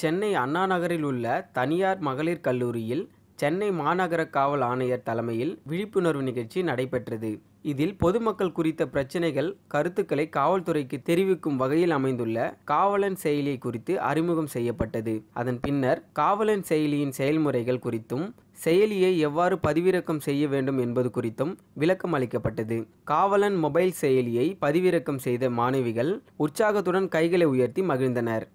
சென்னை அண்ணா நகரில் உள்ள தனியார் மகளிர் கல்லூரியில் சென்னை மாநகர காவல் ஆணையர் தலைமையில் விழிப்புணர்வு நிகழ்ச்சி நடைபெற்றது இதில் பொதுமக்கள் குறித்த பிரச்சினைகள் கருத்துக்களை காவல்துறைக்கு தெரிவிக்கும் வகையில் அமைந்துள்ள காவலன் செயலியை குறித்து அறிமுகம் செய்யப்பட்டது அதன் பின்னர் காவலன் செயலியின் செயல்முறைகள் குறித்தும் செயலியை எவ்வாறு பதிவிறக்கம் செய்ய வேண்டும் என்பது குறித்தும் விளக்கம் அளிக்கப்பட்டது காவலன் மொபைல் செயலியை பதிவிறக்கம் செய்த மாணவிகள் உற்சாகத்துடன் கைகளை உயர்த்தி மகிழ்ந்தனர்